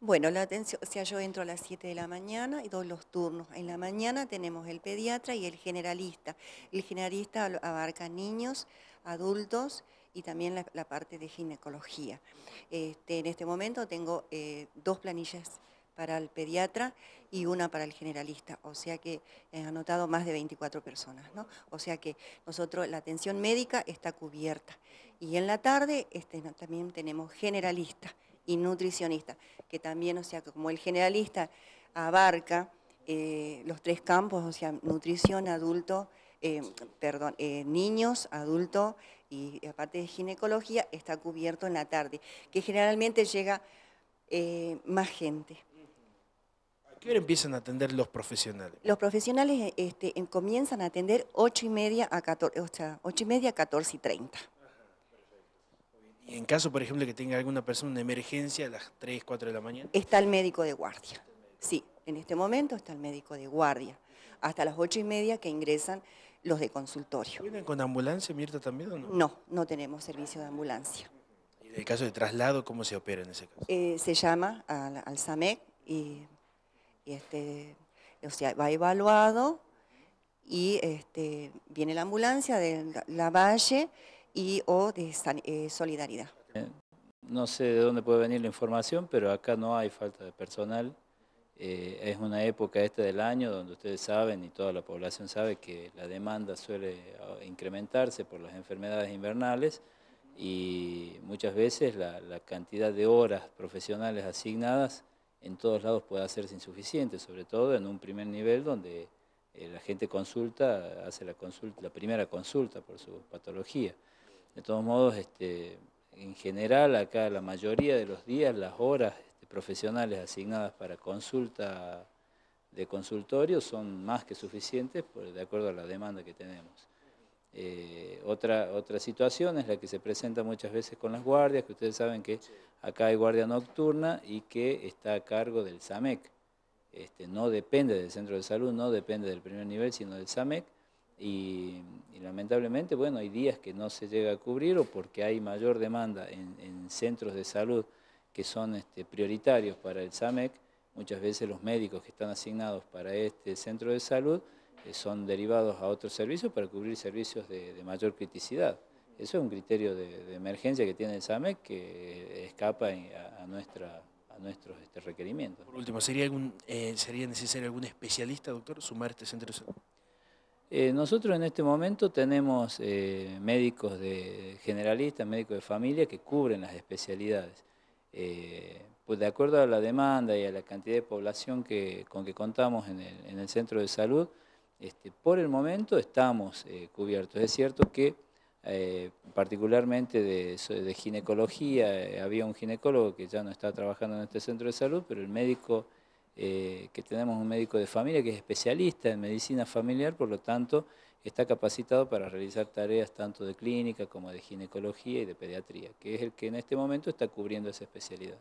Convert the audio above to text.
Bueno, la atención, o sea, yo entro a las 7 de la mañana y todos los turnos. En la mañana tenemos el pediatra y el generalista. El generalista abarca niños, adultos y también la, parte de ginecología. Este, en este momento tengo eh, dos planillas para el pediatra y una para el generalista, o sea que he anotado más de 24 personas, ¿no? O sea que nosotros la atención médica está cubierta. Y en la tarde este, también tenemos generalista y nutricionista, que también, o sea, como el generalista abarca eh, los tres campos, o sea, nutrición, adulto, eh, perdón, eh, niños, adulto y aparte de ginecología, está cubierto en la tarde, que generalmente llega más gente. ¿A qué hora empiezan a atender los profesionales? Los profesionales este, em, comienzan a atender ocho y media a 14, o sea, 8 y media a 14 y 30. Y en caso, por ejemplo, que tenga alguna persona una emergencia a las 3, 4 de la mañana. Está el médico de guardia. Sí, en este momento está el médico de guardia. Hasta las 8 y media que ingresan los de consultorio. ¿Vienen con ambulancia, Mirta, también o no? No, no tenemos servicio de ambulancia. ¿Y el caso de traslado, cómo se opera en ese caso? Eh, se llama al, SAMEC y, este, sea, va evaluado y este, viene la ambulancia de la Valle y o de eh, solidaridad. Eh, no sé de dónde puede venir la información, pero acá no hay falta de personal. Eh, es una época esta del año donde ustedes saben y toda la población sabe que la demanda suele incrementarse por las enfermedades invernales y muchas veces la, cantidad de horas profesionales asignadas en todos lados puede hacerse insuficiente, sobre todo en un primer nivel donde la gente consulta, hace la, consulta, la primera consulta por su patología. De todos modos, este, en general, acá la mayoría de los días, las horas este, profesionales asignadas para consulta de consultorio son más que suficientes de acuerdo a la demanda que tenemos. Eh, otra, otra situación es la que se presenta muchas veces con las guardias, que ustedes saben que acá hay guardia nocturna y que está a cargo del SAMEC. Este, no depende del centro de salud, no depende del primer nivel, sino del SAMEC. Y, lamentablemente, bueno, hay días que no se llega a cubrir o porque hay mayor demanda en, centros de salud que son este, prioritarios para el SAMEC, muchas veces los médicos que están asignados para este centro de salud eh, son derivados a otros servicios para cubrir servicios de, mayor criticidad. Eso es un criterio de, emergencia que tiene el SAMEC que eh, escapa a, nuestra a nuestros este, requerimientos. Por último, ¿sería, algún, eh, ¿sería necesario algún especialista, doctor, sumar este centro de salud? Eh, nosotros en este momento tenemos eh, médicos de generalistas, médicos de familia que cubren las especialidades. Eh, pues de acuerdo a la demanda y a la cantidad de población que, con que contamos en el, centro de salud, este, por el momento estamos eh, cubiertos. Es cierto que particularmente de, de ginecología, había un ginecólogo que ya no está trabajando en este centro de salud, pero el médico eh, que tenemos un médico de familia que es especialista en medicina familiar, por lo tanto está capacitado para realizar tareas tanto de clínica como de ginecología y de pediatría, que es el que en este momento está cubriendo esa especialidad.